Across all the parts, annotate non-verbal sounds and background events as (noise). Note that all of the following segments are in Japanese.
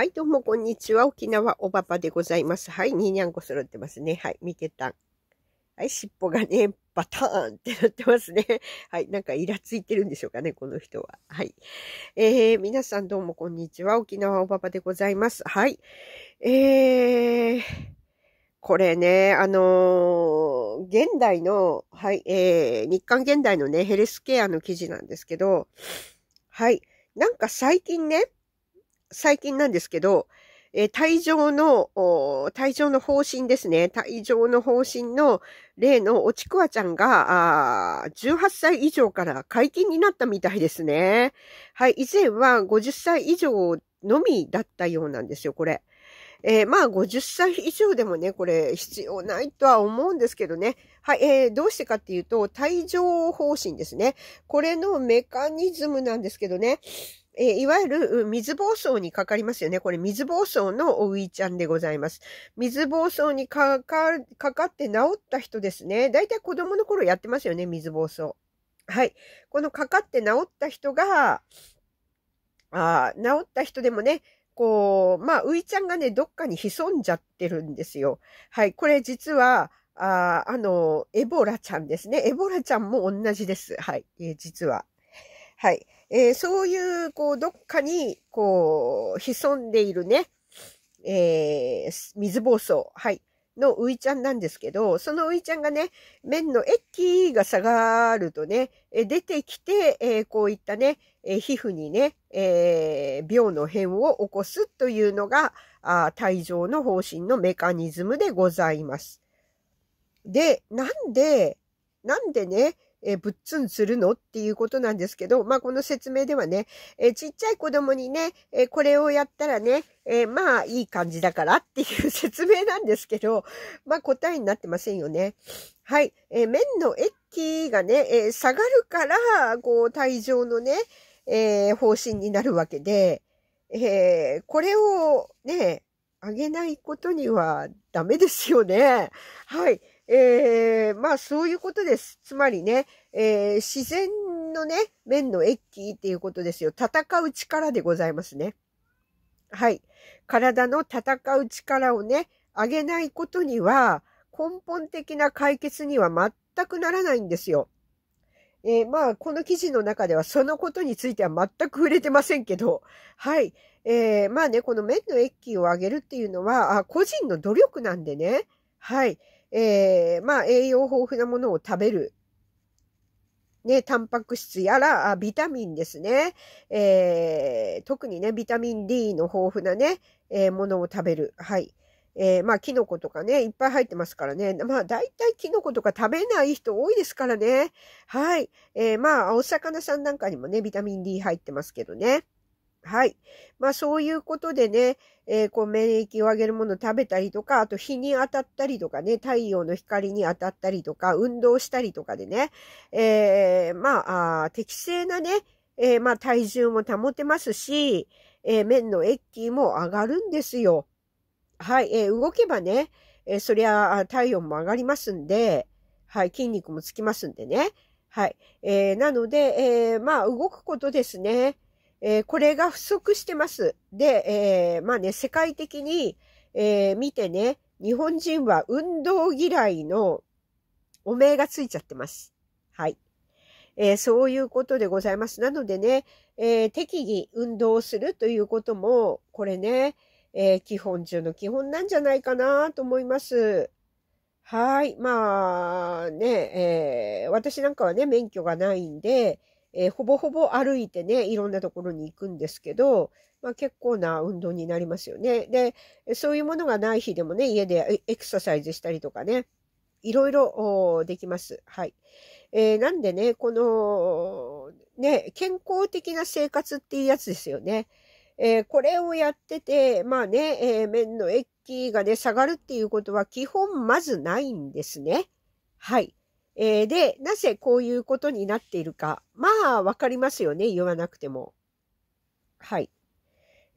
はい、どうもこんにちは。沖縄おばばでございます。はい、にーにゃんこ揃ってますね。はい、見てた。はい、尻尾がね、バターンってなってますね。(laughs) はい、なんかイラついてるんでしょうかね、この人は。はい。えー、皆さんどうもこんにちは。沖縄おばばでございます。はい。えー、これね、あのー、現代の、はい、えー、日韓現代のね、ヘルスケアの記事なんですけど、はい、なんか最近ね、最近なんですけど、えー、退場の、退場の方針ですね。退場の方針の例のおちくわちゃんが、あ18歳以上から解禁になったみたいですね。はい、以前は50歳以上のみだったようなんですよ、これ。えー、まあ、50歳以上でもね、これ必要ないとは思うんですけどね。はい、えー、どうしてかっていうと、退場方針ですね。これのメカニズムなんですけどね。えいわゆる水暴走にかかりますよね。これ水暴走のおういちゃんでございます。水暴走にかか、かかって治った人ですね。だいたい子供の頃やってますよね、水暴走。はい。このかかって治った人が、あ治った人でもね、こう、まあ、ういちゃんがね、どっかに潜んじゃってるんですよ。はい。これ実は、ああの、エボラちゃんですね。エボラちゃんも同じです。はい。えー、実は。はい。えー、そういう、こう、どっかに、こう、潜んでいるね、えー、水暴走、はい、のウイちゃんなんですけど、そのウイちゃんがね、面の液が下がるとね、出てきて、えー、こういったね、皮膚にね、えー、病の変を起こすというのが、あ体状の方針のメカニズムでございます。で、なんで、なんでね、えぶっつんするのっていうことなんですけど、まあ、この説明ではね、えちっちゃい子供にね、えこれをやったらね、えまあ、いい感じだからっていう (laughs) 説明なんですけど、まあ、答えになってませんよね。はい。え面の液がね、え下がるから、こう、体重のね、え方針になるわけで、えこれをね、あげないことにはダメですよね。はい。えー、まあそういうことです。つまりね、えー、自然のね、面の液気っていうことですよ。戦う力でございますね。はい。体の戦う力をね、上げないことには、根本的な解決には全くならないんですよ。えー、まあ、この記事の中ではそのことについては全く触れてませんけど、はい。えー、まあね、この面の液気を上げるっていうのは、あ個人の努力なんでね、はい。えー、まあ、栄養豊富なものを食べる。ね、タンパク質やら、ビタミンですね。えー、特にね、ビタミン D の豊富なね、えー、ものを食べる。はい。えー、まあ、キノコとかね、いっぱい入ってますからね。まあ、大体キノコとか食べない人多いですからね。はい。えー、まあ、お魚さんなんかにもね、ビタミン D 入ってますけどね。はい。まあそういうことでね、えー、こう免疫を上げるものを食べたりとか、あと日に当たったりとかね、太陽の光に当たったりとか、運動したりとかでね、えー、まあ適正なね、えー、まあ体重も保てますし、えー、エのキーも上がるんですよ。はい。えー、動けばね、えー、そりゃ体温も上がりますんで、はい、筋肉もつきますんでね。はい。えー、なので、えー、まあ動くことですね。えー、これが不足してます。で、えー、まあね、世界的に、えー、見てね、日本人は運動嫌いの汚名がついちゃってます。はい。えー、そういうことでございます。なのでね、えー、適宜運動をするということも、これね、えー、基本中の基本なんじゃないかなと思います。はい。まあね、え私なんかはね、免許がないんで、えー、ほぼほぼ歩いてね、いろんなところに行くんですけど、まあ、結構な運動になりますよね。で、そういうものがない日でもね、家でエクササイズしたりとかね、いろいろできます。はい。えー、なんでね、この、ね、健康的な生活っていうやつですよね。えー、これをやってて、まあね、えー、面の液がね、下がるっていうことは基本まずないんですね。はい。えー、で、なぜこういうことになっているか。まあ、わかりますよね。言わなくても。はい。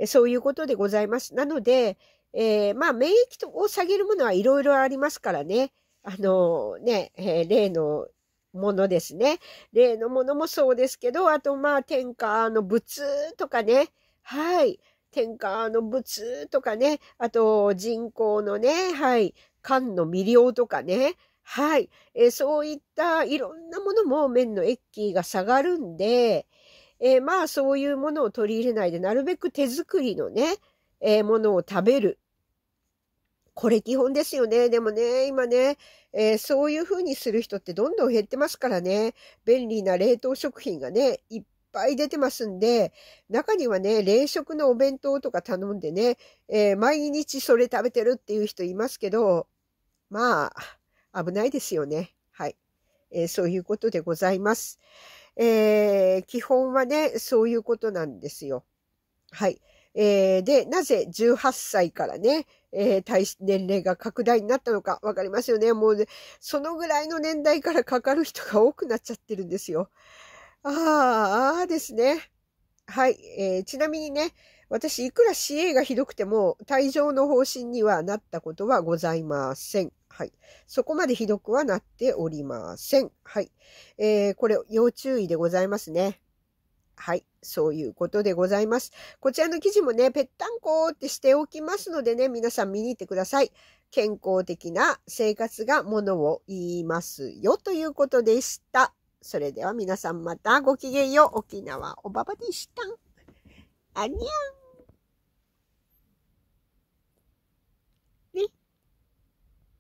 そういうことでございます。なので、えー、まあ、免疫を下げるものはいろいろありますからね。あのね、えー、例のものですね。例のものもそうですけど、あと、まあ、天下の仏とかね。はい。天下の仏とかね。あと、人口のね、はい。缶の魅了とかね。はい。えー、そういったいろんなものも麺のエッキーが下がるんで、えー、まあそういうものを取り入れないで、なるべく手作りのね、えー、ものを食べる。これ基本ですよね。でもね、今ね、えー、そういう風にする人ってどんどん減ってますからね、便利な冷凍食品がね、いっぱい出てますんで、中にはね、冷食のお弁当とか頼んでね、え毎日それ食べてるっていう人いますけど、まあ、危ないですよね。はい。えー、そういうことでございます。えー、基本はね、そういうことなんですよ。はい。えー、で、なぜ18歳からね、えー、体年齢が拡大になったのかわかりますよね。もうね、そのぐらいの年代からかかる人が多くなっちゃってるんですよ。ああですね。はい、えー。ちなみにね、私、いくら CA がひどくても、退場の方針にはなったことはございません。はい。そこまでひどくはなっておりません。はい。えー、これ、要注意でございますね。はい。そういうことでございます。こちらの記事もね、ぺったんこってしておきますのでね、皆さん見に行ってください。健康的な生活がものを言いますよということでした。それでは皆さんまたごきげんよう。沖縄おばばでした。あにゃん。